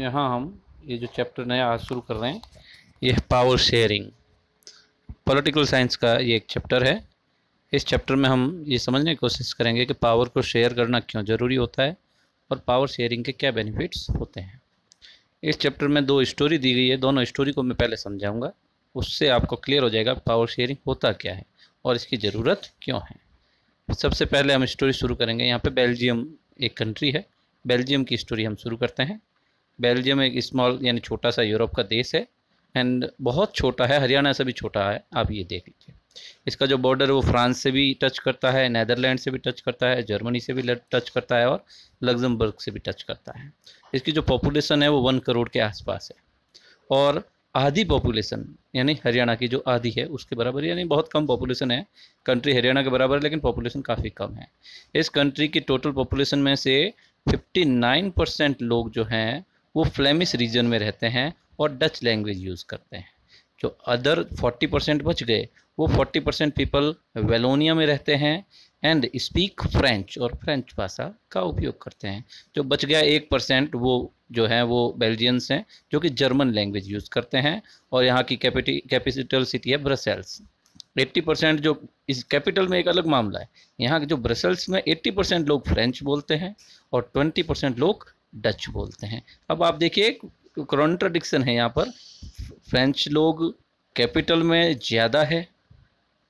यहाँ हम ये जो चैप्टर नया आज शुरू कर रहे हैं ये है पावर शेयरिंग पॉलिटिकल साइंस का ये एक चैप्टर है इस चैप्टर में हम ये समझने की कोशिश करेंगे कि पावर को शेयर करना क्यों ज़रूरी होता है और पावर शेयरिंग के क्या बेनिफिट्स होते हैं इस चैप्टर में दो स्टोरी दी गई है दोनों स्टोरी को मैं पहले समझाऊँगा उससे आपको क्लियर हो जाएगा पावर शेयरिंग होता क्या है और इसकी ज़रूरत क्यों है सबसे पहले हम स्टोरी शुरू करेंगे यहाँ पर बेल्जियम एक कंट्री है बेल्जियम की स्टोरी हम शुरू करते हैं बेल्जियम एक स्मॉल यानी छोटा सा यूरोप का देश है एंड बहुत छोटा है हरियाणा से भी छोटा है आप ये देख लीजिए इसका जो बॉर्डर है वो फ्रांस से भी टच करता है नैदरलैंड से भी टच करता है जर्मनी से भी टच करता है और लग्जमबर्ग से भी टच करता है इसकी जो पॉपुलेशन है वो वन करोड़ के आसपास है और आधी पॉपुलेशन यानी हरियाणा की जो आधी है उसके बराबर यानी बहुत कम पॉपुलेशन है कंट्री हरियाणा के बराबर है लेकिन पॉपुलेशन काफ़ी कम है इस कंट्री की टोटल पॉपुलेशन में से 59 परसेंट लोग जो हैं वो फ्लेमिश रीजन में रहते हैं और डच लैंग्वेज यूज़ करते हैं जो अदर 40 परसेंट बच गए वो 40 परसेंट पीपल वेलोनिया में रहते हैं एंड स्पीक फ्रेंच और फ्रेंच भाषा का उपयोग करते हैं जो बच गया एक परसेंट वो जो है वो बेल्जियंस हैं जो कि जर्मन लैंग्वेज यूज़ करते हैं और यहाँ की कैपिटी कैपिटल सिटी है ब्रसेल्स 80 परसेंट जो इस कैपिटल में एक अलग मामला है यहाँ जो ब्रसेल्स में 80 परसेंट लोग फ्रेंच बोलते हैं और 20 परसेंट लोग डच बोलते हैं अब आप देखिए एक कॉन्ट्राडिक्शन है यहाँ पर फ्रेंच लोग कैपिटल में ज़्यादा है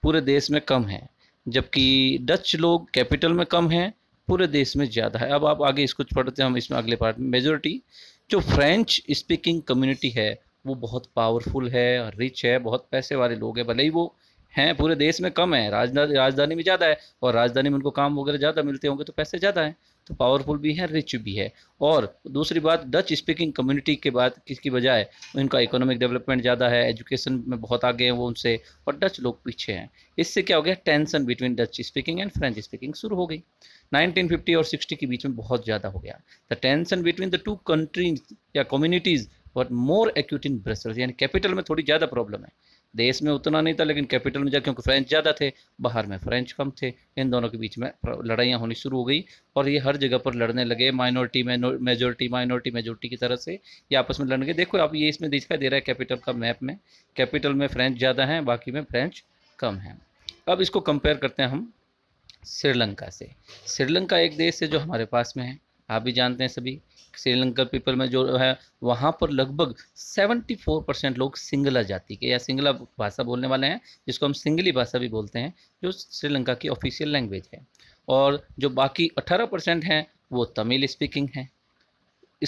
पूरे देश में कम है जबकि डच लोग कैपिटल में कम हैं पूरे देश में ज़्यादा है अब आप आगे इसको पढ़ते हैं हम इसमें अगले पार्ट में मेजोरिटी जो फ्रेंच स्पीकिंग कम्युनिटी है वो बहुत पावरफुल है रिच है बहुत पैसे वाले लोग हैं भले ही वो हैं पूरे देश में कम है राजधानी राजधानी में ज़्यादा है और राजधानी में उनको काम वगैरह ज़्यादा मिलते होंगे तो पैसे ज़्यादा हैं तो पावरफुल भी है रिच भी है और दूसरी बात डच स्पीकिंग कम्युनिटी के बाद किसकी बजाय उनका इकोनॉमिक डेवलपमेंट ज़्यादा है एजुकेशन में बहुत आगे हैं वो उनसे और डच लोग पीछे हैं इससे क्या हो गया tension between Dutch speaking and French speaking शुरू हो गई 1950 और 60 के बीच में बहुत ज़्यादा हो गया the tension between the two countries या communities but more acute in Brussels यानी कैपिटल में थोड़ी ज़्यादा प्रॉब्लम है देश में उतना नहीं था लेकिन कैपिटल में जा क्योंकि फ्रेंच ज़्यादा थे बाहर में फ्रेंच कम थे इन दोनों के बीच में लड़ाइयाँ होनी शुरू हो गई और ये हर जगह पर लड़ने लगे माइनॉरिटी मेजोरिटी माइनॉरिटी मेजोरिटी की तरह से ये आपस में लड़ने देखो आप ये इसमें दिखाई दे रहा है कैपिटल का मैप में कैपिटल में फ्रेंच ज़्यादा हैं बाकी में फ्रेंच कम हैं अब इसको कंपेयर करते हैं हम श्रीलंका से श्रीलंका एक देश है जो हमारे पास में है आप भी जानते हैं सभी श्रीलंका पीपल में जो है वहाँ पर लगभग 74 परसेंट लोग सिंगला जाति के या सिंगला भाषा बोलने वाले हैं जिसको हम सिंगली भाषा भी बोलते हैं जो श्रीलंका की ऑफिशियल लैंग्वेज है और जो बाकी 18 परसेंट हैं वो तमिल स्पीकिंग हैं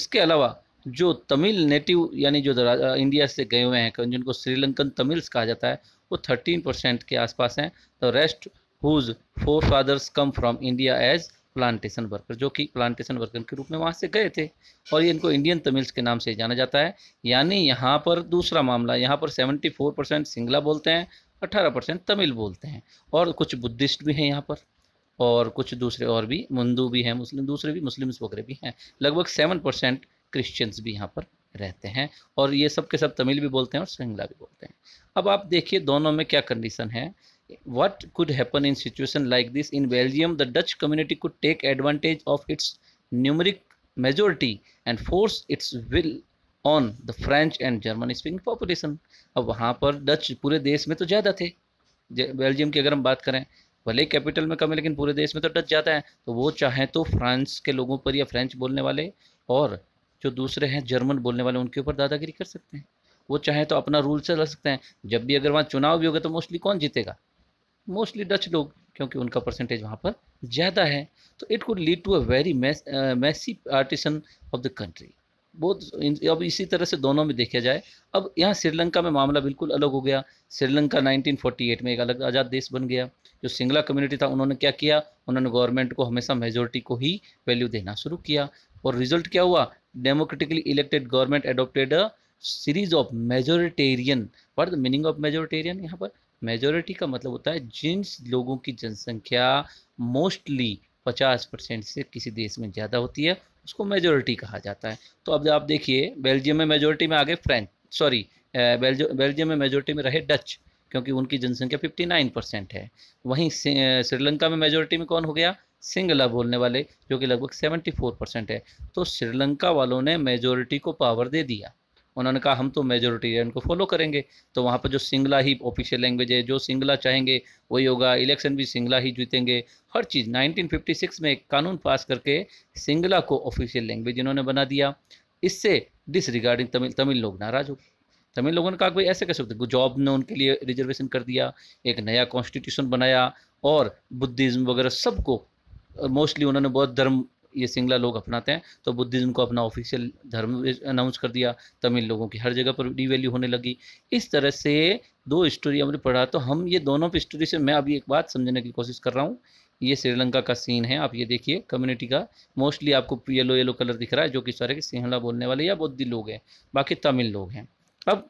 इसके अलावा जो तमिल नेटिव यानी जो इंडिया से गए हुए हैं जिनको श्रीलंकन तमिल्स कहा जाता है वो थर्टीन परसेंट के आसपास हैं the rest whose forefathers came from India as plantation worker जो कि प्लांटेशन वर्कर के रूप में वहाँ से गए थे और ये इनको इंडियन तमिल्स के नाम से जाना जाता है यानी यहाँ पर दूसरा मामला यहाँ पर 74 परसेंट सिंगला बोलते हैं 18 परसेंट तमिल बोलते हैं और कुछ बुद्धिस्ट भी हैं यहाँ पर और कुछ दूसरे और भी मंदू भी हैं मुस्लिम दूसरे भी मुस्लिम्स वगैरह भी हैं लगभग सेवन परसेंट क्रिश्चियंस भी यहाँ पर रहते हैं और ये सब के सब तमिल भी बोलते हैं और सिंगला भी बोलते हैं अब आप देखिए दोनों में क्या कंडीशन है what could happen in situation like this in belgium the dutch community could take advantage of its numeric majority and force its will on the French and German speaking population अब वहाँ पर Dutch पूरे देश में तो ज़्यादा थे Belgium की अगर हम बात करें भले ही कैपिटल में कम है लेकिन पूरे देश में तो डच ज़्यादा है तो वो चाहें तो फ्रांस के लोगों पर या फ्रेंच बोलने वाले और जो दूसरे हैं जर्मन बोलने वाले उनके ऊपर दादागिरी कर सकते हैं वो चाहें तो अपना रूल चला सकते हैं जब भी अगर वहाँ चुनाव भी होगा तो मोस्टली कौन जीतेगा मोस्टली डच लोग क्योंकि उनका परसेंटेज वहाँ पर ज़्यादा है तो it could lead to a very messy partition of the country बहुत अब इसी तरह से दोनों में देखा जाए अब यहाँ श्रीलंका में मामला बिल्कुल अलग हो गया श्रीलंका 1948 में एक अलग आज़ाद देश बन गया जो सिंगला कम्युनिटी था उन्होंने क्या किया उन्होंने गवर्नमेंट को हमेशा मेजोरिटी को ही वैल्यू देना शुरू किया और रिजल्ट क्या हुआ democratically elected government adopted a series of majoritarian what the meaning of majoritarian यहाँ पर मेजोरिटी का मतलब होता है जिन लोगों की जनसंख्या मोस्टली पचास परसेंट से किसी देश में ज़्यादा होती है उसको मेजोरिटी कहा जाता है तो अब आप देखिए बेल्जियम में मेजोरिटी में आ गए फ्रेंच सॉरी बेल्जियम में मेजोरिटी में रहे डच क्योंकि उनकी जनसंख्या 59 परसेंट है वहीं श्रीलंका में मेजोरिटी में कौन हो गया सिंगला बोलने वाले जो कि लगभग 74 परसेंट है तो श्रीलंका वालों ने मेजोरिटी को पावर दे दिया उन्होंने कहा हम तो मेजोरिटेरियन को फॉलो करेंगे तो वहाँ पर जो सिंगला ही ऑफिशियल लैंग्वेज है जो सिंगला चाहेंगे वही होगा इलेक्शन भी सिंगला ही जीतेंगे हर चीज़ 1956 में एक कानून पास करके सिंगला को ऑफिशियल लैंग्वेज इन्होंने बना दिया इससे डिसरिगार्डिंग तमिल तमिल लोग नाराज़ हो गए तमिल लोगों ने कहा भाई ऐसे कैसे होते जॉब ने उनके लिए रिजर्वेशन कर दिया एक नया कॉन्स्टिट्यूशन बनाया और बुद्धिज़्म वगैरह सबको मोस्टली उन्होंने बौद्ध धर्म ये सिंगला लोग अपनाते हैं तो बुद्धिज़्म को अपना ऑफिशियल धर्म अनाउंस कर दिया तमिल लोगों की हर जगह पर वैल्यू होने लगी इस तरह से दो स्टोरी हमने पढ़ा तो हम ये दोनों पर स्टोरी से मैं अभी एक बात समझने की कोशिश कर रहा हूँ ये श्रीलंका का सीन है आप ये देखिए कम्युनिटी का मोस्टली आपको येलो येलो कलर दिख रहा है जो कि सारे के सिंहला बोलने वाले या बौद्धि लोग हैं बाकी तमिल लोग हैं अब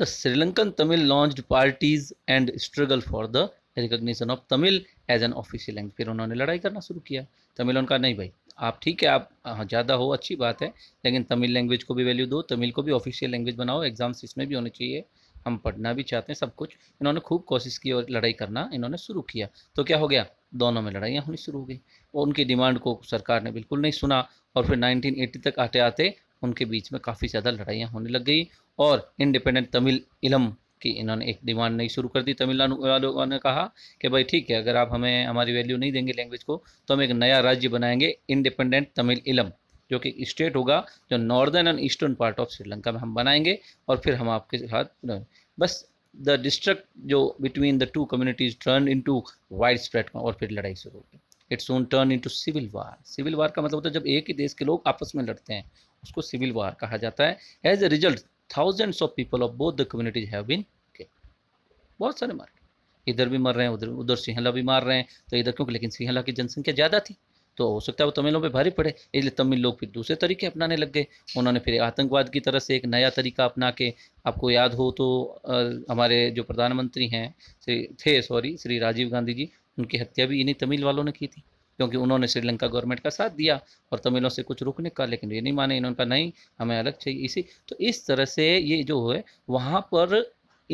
the Sri Lankan Tamil launched parties and struggle for the recognition of Tamil as an official language फिर उन्होंने लड़ाई करना शुरू किया तमिल उनका नहीं भाई आप ठीक है आप हाँ, ज़्यादा हो अच्छी बात है लेकिन तमिल लैंग्वेज को भी वैल्यू दो तमिल को भी ऑफिशियल लैंग्वेज बनाओ एग्जाम्स इसमें भी होने चाहिए हम पढ़ना भी चाहते हैं सब कुछ इन्होंने खूब कोशिश की और लड़ाई करना इन्होंने शुरू किया तो क्या हो गया दोनों में लड़ाइयाँ होनी शुरू हो गई और उनकी डिमांड को सरकार ने बिल्कुल नहीं सुना और फिर नाइनटीन तक आते आते उनके बीच में काफ़ी ज़्यादा लड़ाइयाँ होने लग गई और इंडिपेंडेंट तमिल इलम कि इन्होंने एक डिमांड नहीं शुरू कर दी तमिलनाडु वालों ने कहा कि भाई ठीक है अगर आप हमें हमारी वैल्यू नहीं देंगे लैंग्वेज को तो हम एक नया राज्य बनाएंगे इंडिपेंडेंट तमिल इलम जो कि स्टेट होगा जो northern and eastern part of Sri Lanka में हम बनाएंगे और फिर हम आपके साथ बस द डिस्ट्रिक्ट जो between the two communities turn into wide वाइड स्प्रेड और फिर लड़ाई शुरू होगी it's own turn into civil war civil war का मतलब होता है जब एक ही देश के लोग आपस में लड़ते हैं उसको सिविल वार कहा जाता है as a result thousands of people of both the communities have been बहुत सारे मार इधर भी मर रहे हैं उधर उधर सिंहला भी मार रहे हैं तो इधर क्योंकि लेकिन सिंहला की जनसंख्या ज़्यादा थी तो हो सकता है वो तमिलों पे भारी पड़े इसलिए तमिल लोग फिर दूसरे तरीके अपनाने लग गए उन्होंने फिर आतंकवाद की तरह से एक नया तरीका अपना के आपको याद हो तो आ, हमारे जो प्रधानमंत्री हैं थे सॉरी श्री राजीव गांधी जी उनकी हत्या भी इन्हीं तमिल वालों ने की थी क्योंकि उन्होंने श्रीलंका गवर्नमेंट का साथ दिया और तमिलों से कुछ रुकने का लेकिन ये नहीं माने इन्होंने कहा नहीं हमें अलग चाहिए इसी तो इस तरह से ये जो है वहाँ पर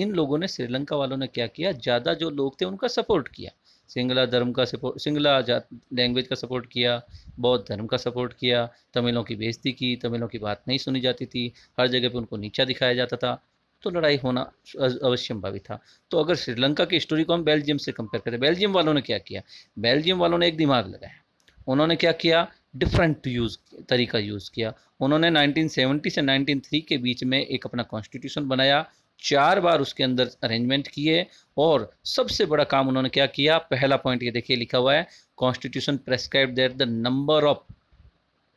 इन लोगों ने श्रीलंका वालों ने क्या किया ज़्यादा जो लोग थे उनका सपोर्ट किया सिंगला धर्म का सपोर्ट सिंगला जात लैंग्वेज का सपोर्ट किया बौद्ध धर्म का सपोर्ट किया तमिलों की बेइज्जती की तमिलों की बात नहीं सुनी जाती थी हर जगह पे उनको नीचा दिखाया जाता था तो लड़ाई होना अवश्य भावी था तो अगर श्रीलंका की स्टोरी को हम बेल्जियम से कंपेयर करें बेल्जियम वालों ने क्या किया बेल्जियम वालों ने एक दिमाग लगाया उन्होंने क्या किया डिफरेंट यूज़ तरीका यूज़ किया उन्होंने 1970 से 1903 के बीच में एक अपना कॉन्स्टिट्यूशन बनाया चार बार उसके अंदर अरेंजमेंट किए और सबसे बड़ा काम उन्होंने क्या किया पहला पॉइंट ये देखिए लिखा हुआ है constitution prescribe that the number of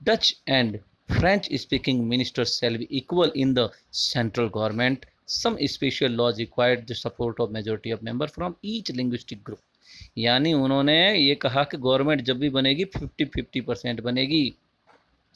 Dutch and French speaking ministers shall be equal in the central government some special laws required the support of majority of member from each linguistic group यानी उन्होंने ये कहा कि government जब भी बनेगी 50 50 percent बनेगी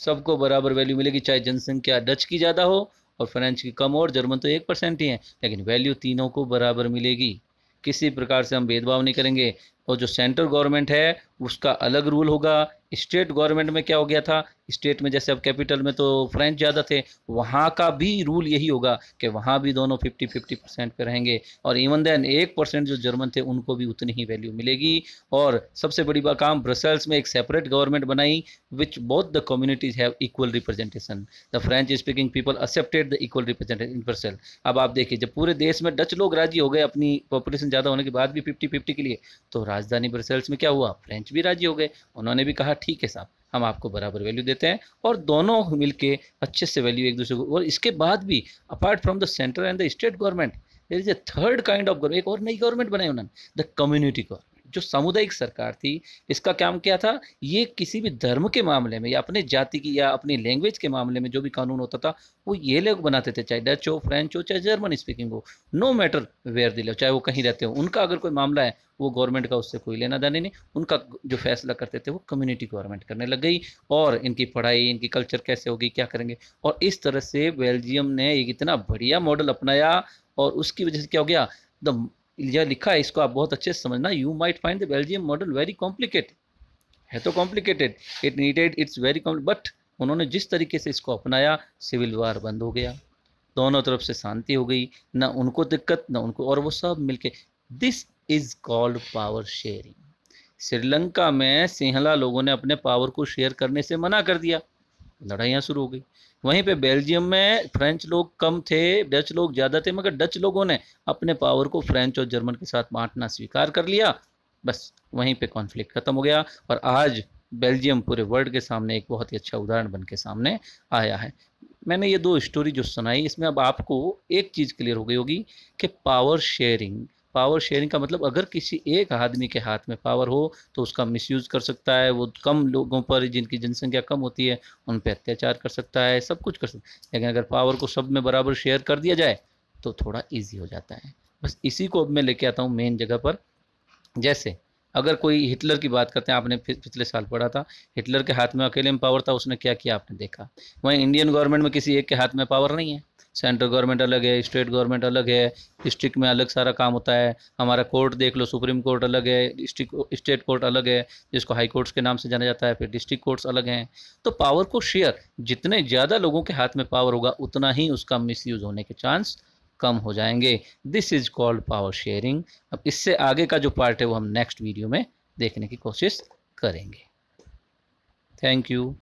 सबको बराबर वैल्यू मिलेगी चाहे जनसंख्या डच की ज़्यादा हो और फ्रेंच की कम हो और जर्मन तो एक परसेंट ही है लेकिन वैल्यू तीनों को बराबर मिलेगी किसी प्रकार से हम भेदभाव नहीं करेंगे और जो सेंट्रल गवर्नमेंट है उसका अलग रूल होगा स्टेट गवर्नमेंट में क्या हो गया था स्टेट में जैसे अब कैपिटल में तो फ्रेंच ज़्यादा थे वहाँ का भी रूल यही होगा कि वहाँ भी दोनों फिफ्टी फिफ्टी परसेंट पर रहेंगे और इवन देन एक परसेंट जो जर्मन थे उनको भी उतनी ही वैल्यू मिलेगी और सबसे बड़ी बात काम ब्रसल्स में एक सेपरेट गवर्नमेंट बनाई which both the communities have equal representation the French speaking people accepted the equal representation in Brussels अब आप देखिए जब पूरे देश में डच लोग राजी हो गए अपनी पॉपुलेशन ज़्यादा होने के बाद भी फिफ्टी फिफ्टी के लिए तो राजधानी ब्रसल्स में क्या हुआ फ्रेंच भी राजी हो गए उन्होंने भी कहा ठीक है साहब हम आपको बराबर वैल्यू देते हैं और दोनों मिलके अच्छे से वैल्यू एक दूसरे को और इसके बाद भी apart from the central and the state government there is a third kind of government एक और नई गवर्नमेंट बनाई उन्होंने द कम्युनिटी गवर्नमेंट जो सामुदायिक सरकार थी इसका काम क्या था ये किसी भी धर्म के मामले में या अपने जाति की या अपनी लैंग्वेज के मामले में जो भी कानून होता था वो ये लोग बनाते थे चाहे डच हो फ्रेंच हो चाहे जर्मन स्पीकिंग हो नो मैटर वेयर हो चाहे वो कहीं रहते हो उनका अगर कोई मामला है वो गवर्नमेंट का उससे कोई लेना देना नहीं उनका जो फैसला करते थे वो कम्युनिटी गवर्नमेंट करने लग गई और इनकी पढ़ाई इनकी कल्चर कैसे होगी क्या करेंगे और इस तरह से बेल्जियम ने एक इतना बढ़िया मॉडल अपनाया और उसकी वजह से क्या हो गया द यह लिखा है इसको आप बहुत अच्छे से समझना you might find the Belgium model very complicated है तो complicated it needed it's very but उन्होंने जिस तरीके से इसको अपनाया सिविल वार बंद हो गया दोनों तरफ से शांति हो गई ना उनको दिक्कत ना उनको और वो सब मिलके this is called power sharing Sri Lanka में सिंहला लोगों ने अपने पावर को शेयर करने से मना कर दिया लड़ाइयाँ शुरू हो गई वहीं पे बेल्जियम में फ्रेंच लोग कम थे डच लोग ज़्यादा थे मगर डच लोगों ने अपने पावर को फ्रेंच और जर्मन के साथ बांटना स्वीकार कर लिया बस वहीं पे कॉन्फ्लिक्ट खत्म हो गया और आज बेल्जियम पूरे वर्ल्ड के सामने एक बहुत ही अच्छा उदाहरण बन के सामने आया है मैंने ये दो स्टोरी जो सुनाई इसमें अब आपको एक चीज़ क्लियर हो गई होगी कि पावर शेयरिंग पावर शेयरिंग का मतलब अगर किसी एक आदमी के हाथ में पावर हो तो उसका मिसयूज़ कर सकता है वो कम लोगों पर जिनकी जनसंख्या कम होती है उन पर अत्याचार कर सकता है सब कुछ कर सकता है लेकिन अगर पावर को सब में बराबर शेयर कर दिया जाए तो थोड़ा ईजी हो जाता है बस इसी को अब मैं लेके आता हूँ मेन जगह पर जैसे अगर कोई हिटलर की बात करते हैं आपने पिछले साल पढ़ा था हिटलर के हाथ में अकेले में पावर था उसने क्या किया आपने देखा वहीं इंडियन गवर्नमेंट में किसी एक के हाथ में पावर नहीं है सेंट्रल गवर्नमेंट अलग है स्टेट गवर्नमेंट अलग है डिस्ट्रिक्ट में अलग सारा काम होता है हमारा कोर्ट देख लो सुप्रीम कोर्ट अलग है डिस्ट्रिक्ट स्टेट कोर्ट अलग है जिसको हाई कोर्ट्स के नाम से जाना जाता है फिर डिस्ट्रिक्ट कोर्ट्स अलग हैं तो पावर को शेयर जितने ज़्यादा लोगों के हाथ में पावर होगा उतना ही उसका मिसयूज़ होने के चांस कम हो जाएंगे this is called power sharing अब इससे आगे का जो पार्ट है वो हम नेक्स्ट वीडियो में देखने की कोशिश करेंगे थैंक यू